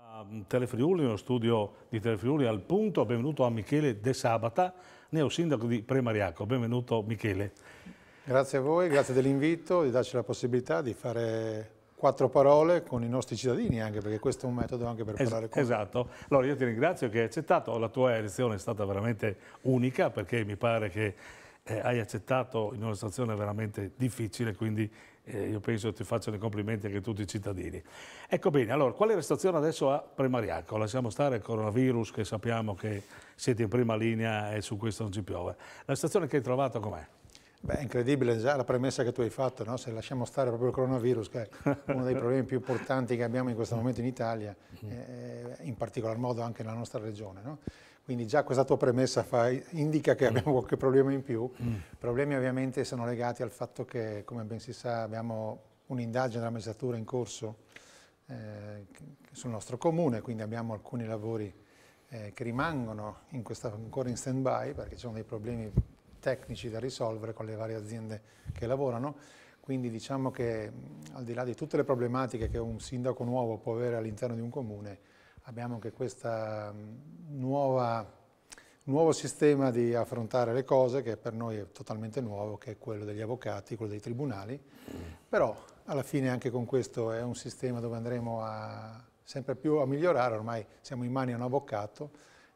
A Telefriuli, nello studio di Telefriuli al punto, benvenuto a Michele De Sabata, neo sindaco di Premariaco. Benvenuto Michele. Grazie a voi, grazie dell'invito, di darci la possibilità di fare quattro parole con i nostri cittadini anche perché questo è un metodo anche per es parlare con esatto allora io ti ringrazio che hai accettato la tua elezione è stata veramente unica perché mi pare che eh, hai accettato in una situazione veramente difficile, quindi eh, io penso ti facciano i complimenti anche tutti i cittadini. Ecco bene, allora, quale restrizione adesso a Premariacco? Lasciamo stare il coronavirus che sappiamo che siete in prima linea e su questo non ci piove. La situazione che hai trovato com'è? Beh, incredibile già la premessa che tu hai fatto, no? se lasciamo stare proprio il coronavirus, che è uno dei problemi più importanti che abbiamo in questo momento in Italia, mm. eh, in particolar modo anche nella nostra regione. No? Quindi già questa tua premessa fa, indica che mm. abbiamo qualche problema in più. I mm. problemi ovviamente sono legati al fatto che, come ben si sa, abbiamo un'indagine della magistratura in corso eh, sul nostro comune, quindi abbiamo alcuni lavori eh, che rimangono in questa, ancora in stand-by perché ci sono dei problemi tecnici da risolvere con le varie aziende che lavorano. Quindi diciamo che al di là di tutte le problematiche che un sindaco nuovo può avere all'interno di un comune, abbiamo anche questo mm, nuovo sistema di affrontare le cose che per noi è totalmente nuovo, che è quello degli avvocati, quello dei tribunali, però alla fine anche con questo è un sistema dove andremo a, sempre più a migliorare, ormai siamo in mani a un avvocato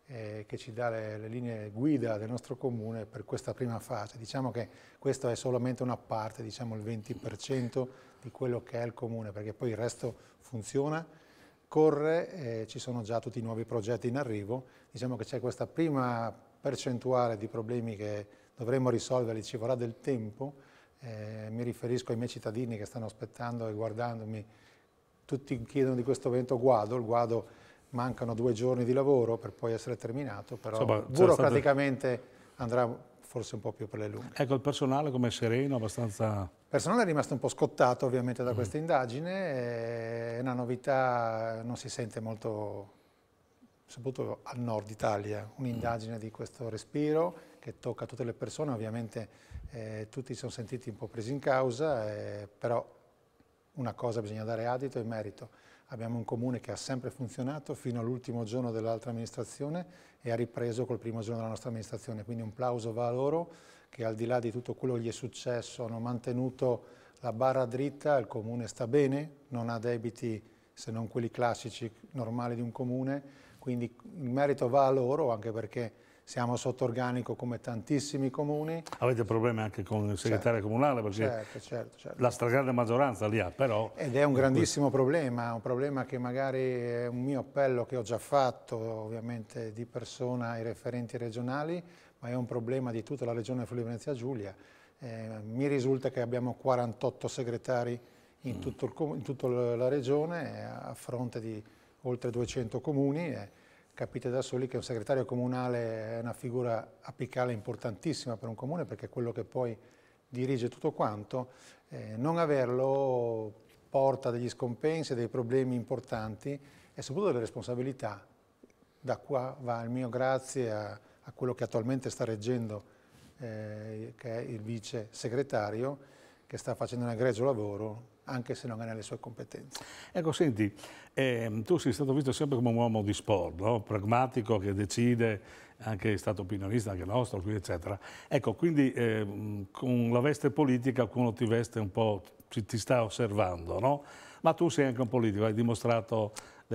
eh, che ci dà le, le linee guida del nostro comune per questa prima fase. Diciamo che questo è solamente una parte, diciamo il 20% di quello che è il comune, perché poi il resto funziona corre, eh, ci sono già tutti i nuovi progetti in arrivo, diciamo che c'è questa prima percentuale di problemi che dovremmo risolverli, ci vorrà del tempo, eh, mi riferisco ai miei cittadini che stanno aspettando e guardandomi, tutti chiedono di questo evento Guado, il Guado mancano due giorni di lavoro per poi essere terminato, però Insomma, burocraticamente andrà forse un po' più per le lunghe. Ecco, il personale come sereno, abbastanza... Il personale è rimasto un po' scottato ovviamente da mm. questa indagine, è una novità, non si sente molto, soprattutto al nord Italia, un'indagine mm. di questo respiro che tocca tutte le persone, ovviamente eh, tutti si sono sentiti un po' presi in causa, eh, però una cosa bisogna dare adito e merito. Abbiamo un comune che ha sempre funzionato fino all'ultimo giorno dell'altra amministrazione e ha ripreso col primo giorno della nostra amministrazione, quindi un plauso va a loro che al di là di tutto quello che gli è successo hanno mantenuto la barra dritta, il comune sta bene, non ha debiti se non quelli classici normali di un comune, quindi il merito va a loro anche perché siamo sotto organico come tantissimi comuni. Avete problemi anche con il segretario certo, comunale perché certo, certo, certo. la stragrande maggioranza li ha però. Ed è un grandissimo questo. problema, un problema che magari è un mio appello che ho già fatto ovviamente di persona ai referenti regionali, ma è un problema di tutta la regione Friuli Venezia Giulia. Eh, mi risulta che abbiamo 48 segretari in, mm. tutto il, in tutta la regione a fronte di oltre 200 comuni. Eh, capite da soli che un segretario comunale è una figura apicale importantissima per un comune perché è quello che poi dirige tutto quanto, eh, non averlo porta degli scompensi, dei problemi importanti e soprattutto delle responsabilità. Da qua va il mio grazie a, a quello che attualmente sta reggendo, eh, che è il vice segretario, che sta facendo un egregio lavoro anche se non è nelle sue competenze. Ecco, senti, eh, tu sei stato visto sempre come un uomo di sport, no? pragmatico, che decide, anche è stato opinionista, anche nostro, qui, eccetera. Ecco, quindi eh, con la veste politica qualcuno ti veste un po', ti, ti sta osservando, no? Ma tu sei anche un politico, hai dimostrato,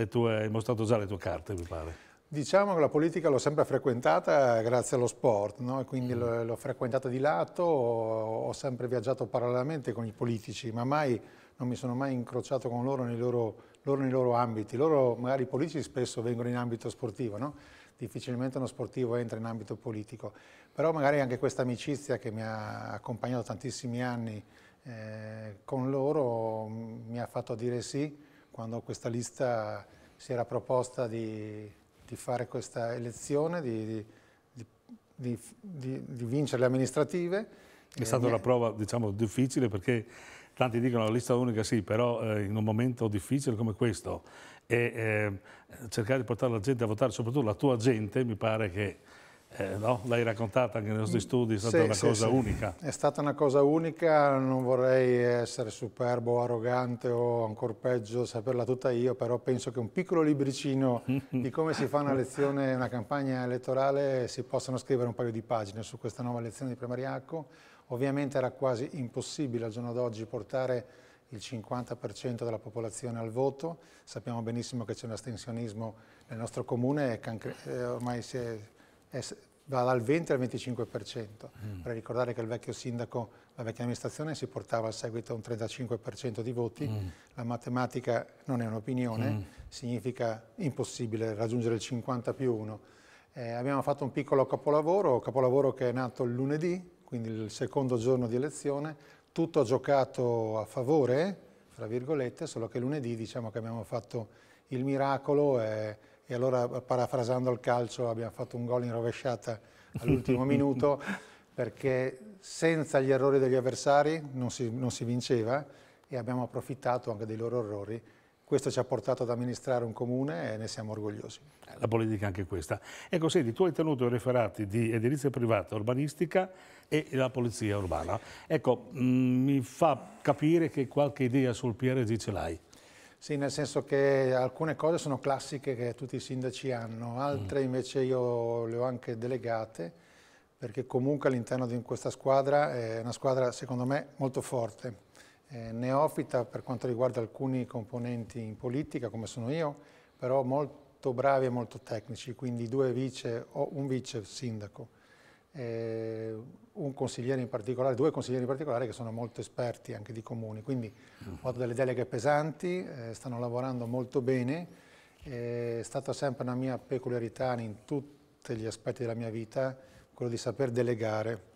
tue, hai dimostrato già le tue carte, mi pare. Diciamo che la politica l'ho sempre frequentata grazie allo sport, no? quindi mm. l'ho frequentata di lato, ho sempre viaggiato parallelamente con i politici, ma mai non mi sono mai incrociato con loro nei loro, loro nei loro ambiti. Loro, magari i politici spesso vengono in ambito sportivo, no? difficilmente uno sportivo entra in ambito politico, però magari anche questa amicizia che mi ha accompagnato tantissimi anni eh, con loro mm, mi ha fatto dire sì quando questa lista si era proposta di, di fare questa elezione, di, di, di vincere le amministrative è stata una prova diciamo, difficile perché tanti dicono la lista unica sì, però eh, in un momento difficile come questo e eh, cercare di portare la gente a votare, soprattutto la tua gente, mi pare che eh, no? l'hai raccontata anche nei nostri mm. studi, è stata sì, una sì, cosa sì. unica. È stata una cosa unica, non vorrei essere superbo, arrogante o ancora peggio saperla tutta io, però penso che un piccolo libricino di come si fa una lezione, una campagna elettorale, si possano scrivere un paio di pagine su questa nuova lezione di Primariacco. Ovviamente era quasi impossibile al giorno d'oggi portare il 50% della popolazione al voto, sappiamo benissimo che c'è un astensionismo nel nostro comune e eh, ormai si è è, va dal 20 al 25%. Mm. ricordare che il vecchio sindaco, la vecchia amministrazione si portava a seguito un 35% di voti, mm. la matematica non è un'opinione, mm. significa impossibile raggiungere il 50 più 1. Eh, abbiamo fatto un piccolo capolavoro, capolavoro che è nato il lunedì, quindi il secondo giorno di elezione, tutto giocato a favore, tra virgolette, solo che lunedì diciamo che abbiamo fatto il miracolo. Eh, e allora parafrasando il calcio abbiamo fatto un gol in rovesciata all'ultimo minuto perché senza gli errori degli avversari non si, non si vinceva e abbiamo approfittato anche dei loro errori questo ci ha portato ad amministrare un comune e ne siamo orgogliosi. La politica è anche questa. Ecco, senti, tu hai tenuto i referati di edilizia privata urbanistica e la polizia urbana. Ecco, mh, mm, mi fa capire che qualche idea sul PRG ce l'hai. Sì, nel senso che alcune cose sono classiche che tutti i sindaci hanno, altre mm. invece io le ho anche delegate, perché comunque all'interno di questa squadra è una squadra secondo me molto forte, eh, neofita per quanto riguarda alcuni componenti in politica come sono io, però molto bravi e molto tecnici, quindi due vice o un vice sindaco eh, un consigliere in particolare, due consiglieri in particolare che sono molto esperti anche di comuni, quindi mm. ho fatto delle deleghe pesanti, eh, stanno lavorando molto bene, eh, è stata sempre una mia peculiarità in tutti gli aspetti della mia vita, quello di saper delegare.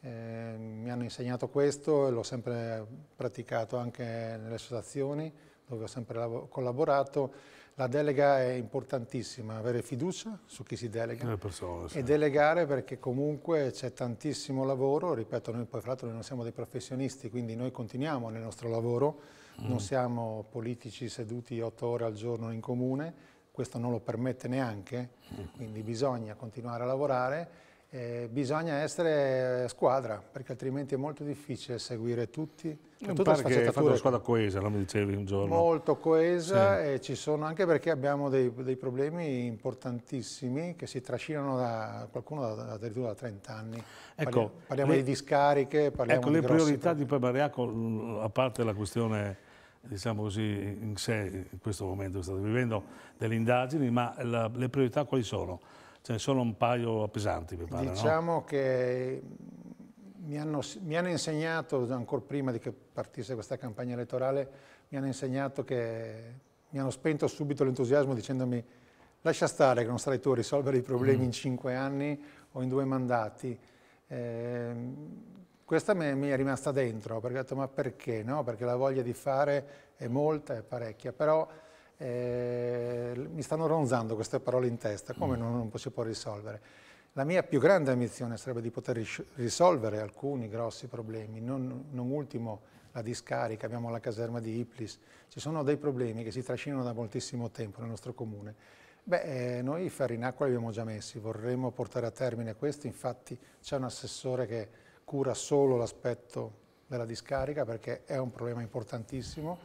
Eh, mi hanno insegnato questo e l'ho sempre praticato anche nelle associazioni dove ho sempre collaborato la delega è importantissima, avere fiducia su chi si delega eh, persone, sì. e delegare perché comunque c'è tantissimo lavoro, ripeto noi poi fra l'altro non siamo dei professionisti, quindi noi continuiamo nel nostro lavoro, mm. non siamo politici seduti otto ore al giorno in comune, questo non lo permette neanche, mm. quindi bisogna continuare a lavorare eh, bisogna essere eh, squadra, perché altrimenti è molto difficile seguire tutti. È tutta perché è una squadra coesa, lo mi dicevi un giorno. Molto coesa sì. e ci sono anche perché abbiamo dei, dei, problemi importantissimi che si trascinano da qualcuno da, addirittura da 30 anni. Ecco, parliamo le, di discariche, parliamo ecco, di le priorità problemi. di Pabariaco, mm, a parte la questione diciamo così, in sé, in questo momento che state vivendo, delle indagini, ma la, le priorità quali sono? ce ne sono un paio pesanti, mi pare. Diciamo no? che mm, mi hanno, mi hanno insegnato, ancora prima di che partisse questa campagna elettorale, mi hanno insegnato che mi hanno spento subito l'entusiasmo dicendomi lascia stare che non sarai tu a risolvere i problemi mm. in cinque anni o in due mandati. Eh, questa me, mi è rimasta dentro, perché ho detto ma perché no? Perché la voglia di fare è molta, è parecchia, però eh, mi stanno ronzando queste parole in testa, come mm. non, non si può risolvere? La mia più grande ambizione sarebbe di poter risolvere alcuni grossi problemi, non, non, ultimo la discarica, abbiamo la caserma di Iplis, ci sono dei problemi che si trascinano da moltissimo tempo nel nostro comune. Beh, eh, noi i ferri in acqua li abbiamo già messi, vorremmo portare a termine questo, infatti c'è un assessore che cura solo l'aspetto della discarica perché è un problema importantissimo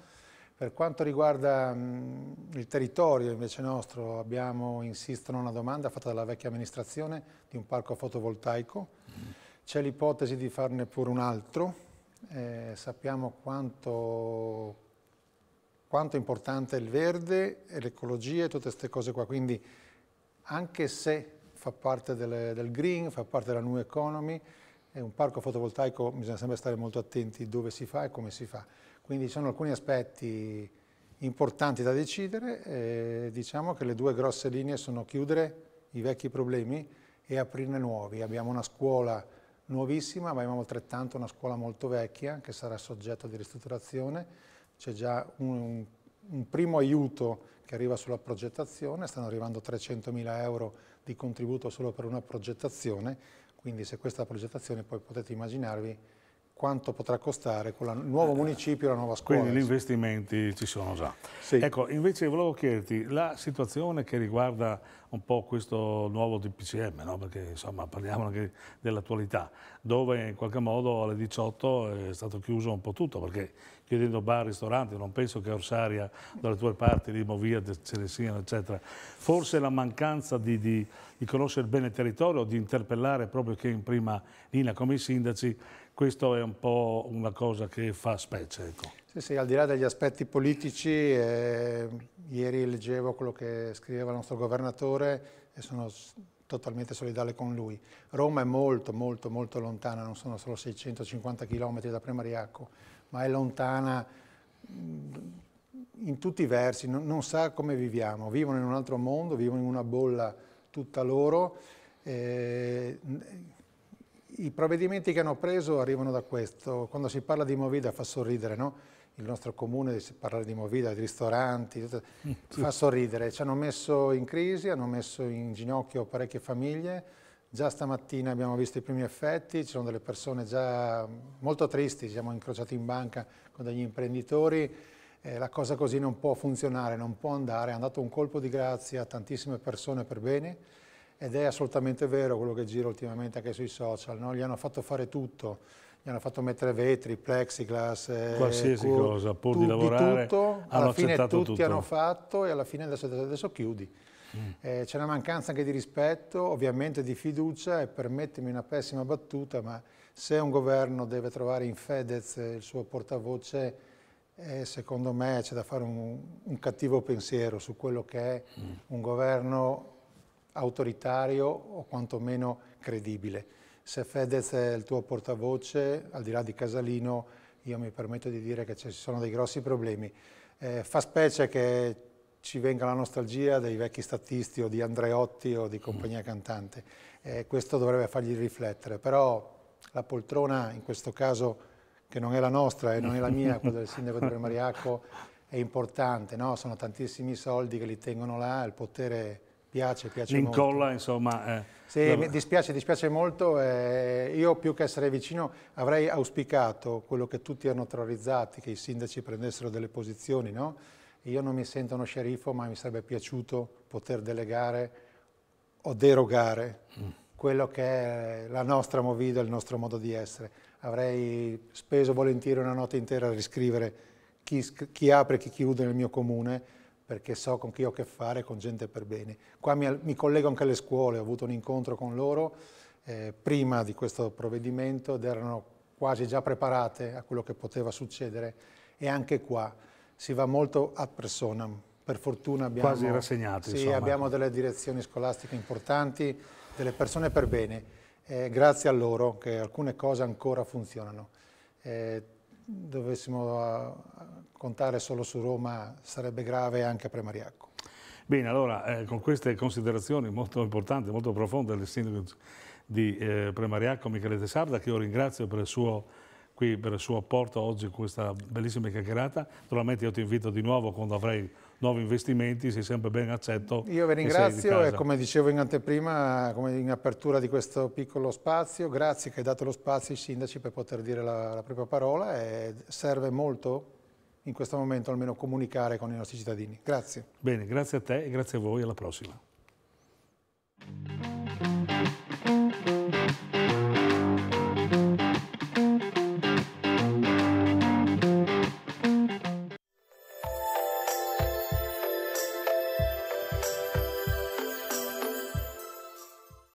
per quanto riguarda mh, il territorio invece nostro, abbiamo, insistono, una domanda fatta dalla vecchia amministrazione di un parco fotovoltaico. Mm. C'è l'ipotesi di farne pure un altro. Eh, sappiamo quanto, quanto è il verde e l'ecologia e tutte queste cose qua. Quindi anche se fa parte delle, del green, fa parte della new economy, è un parco fotovoltaico, bisogna sempre stare molto attenti dove si fa e come si fa quindi ci sono alcuni aspetti importanti da decidere. Eh, diciamo che le due grosse linee sono chiudere i vecchi problemi e aprirne nuovi. Abbiamo una scuola nuovissima, ma abbiamo altrettanto una scuola molto vecchia che sarà soggetta di ristrutturazione. C'è già un, un, primo aiuto che arriva sulla progettazione, stanno arrivando 300.000 euro di contributo solo per una progettazione, quindi se questa progettazione poi potete immaginarvi quanto potrà costare con il nuovo eh, municipio e la nuova scuola. Quindi gli investimenti ci sono già. Sì. Ecco, invece volevo chiederti la situazione che riguarda un po' questo nuovo DPCM, no? perché insomma parliamo anche dell'attualità, dove in qualche modo alle 18 è stato chiuso un po' tutto, perché chiedendo bar, ristoranti, non penso che Orsaria, dalle tue parti, di Movia ce ne siano, eccetera. Forse la mancanza di, di, di conoscere bene il territorio, di interpellare proprio che in prima linea come i sindaci, questo è un po' una cosa che fa specie. Ecco. Sì, sì, al di là degli aspetti politici, eh, ieri leggevo quello che scriveva il nostro governatore e sono totalmente solidale con lui. Roma è molto, molto, molto lontana, non sono solo 650 km da Premariacco, ma è lontana mm, in tutti i versi, non, non sa come viviamo, vivono in un altro mondo, vivono in una bolla tutta loro. Eh, i provvedimenti che hanno preso arrivano da questo. Quando si parla di Movida fa sorridere, no? Il nostro comune parlare di Movida, di ristoranti, tutto, mm, fa sorridere. Ci hanno messo in crisi, hanno messo in ginocchio parecchie famiglie. Già stamattina abbiamo visto i primi effetti, ci sono delle persone già molto tristi, siamo incrociati in banca con degli imprenditori. Eh, la cosa così non può funzionare, non può andare. È andato un colpo di grazia a tantissime persone per bene ed è assolutamente vero quello che gira ultimamente anche sui social, no? gli hanno fatto fare tutto, gli hanno fatto mettere vetri, plexiglass, eh, qualsiasi eh, cosa, pur tu, di lavorare, di tutto, alla fine tutti tutto. hanno fatto e alla fine adesso, adesso chiudi. Mm. Eh, c'è una mancanza anche di rispetto, ovviamente di fiducia e permettimi una pessima battuta, ma se un governo deve trovare in Fedez il suo portavoce, eh, secondo me c'è da fare un, un, cattivo pensiero su quello che è mm. un governo autoritario o quantomeno credibile. Se Fedez è il tuo portavoce, al di là di Casalino, io mi permetto di dire che ci sono dei grossi problemi. Eh, fa specie che ci venga la nostalgia dei vecchi statisti o di Andreotti o di compagnia cantante. Eh, questo dovrebbe fargli riflettere, però la poltrona in questo caso che non è la nostra e non è la mia, quella del sindaco di Premariacco, è importante, no? sono tantissimi soldi che li tengono là, il potere Piace, piace L'incolla, insomma... Eh. Sì, mi dispiace, dispiace molto. Eh, io più che essere vicino avrei auspicato quello che tutti hanno terrorizzato, che i sindaci prendessero delle posizioni, no? Io non mi sento uno sceriffo, ma mi sarebbe piaciuto poter delegare o derogare mm. quello che è la nostra movida, il nostro modo di essere. Avrei speso volentieri una notte intera a riscrivere chi, chi apre e chi chiude nel mio comune, perché so con chi ho a che fare, con gente per bene. Qua mi, mi collego anche alle scuole, ho avuto un incontro con loro eh, prima di questo provvedimento ed erano quasi già preparate a quello che poteva succedere e anche qua si va molto ad persona. Per fortuna abbiamo, quasi rassegnati, sì, abbiamo delle direzioni scolastiche importanti, delle persone per bene. Eh, grazie a loro che alcune cose ancora funzionano. Eh, dovessimo contare solo su Roma sarebbe grave anche per Mariacco. Bene, allora eh, con queste considerazioni molto importanti, molto profonde del sindaco di eh, Premariacco, Michele De che io ringrazio per il suo, qui, per il suo apporto oggi in questa bellissima chiacchierata. Naturalmente io ti invito di nuovo quando avrai nuovi investimenti, sei sempre ben accetto. Io vi ringrazio e, come dicevo in anteprima, come in apertura di questo piccolo spazio, grazie che hai dato lo spazio ai sindaci per poter dire la, la propria parola e serve molto in questo momento almeno comunicare con i nostri cittadini. Grazie. Bene, grazie a te e grazie a voi, alla prossima.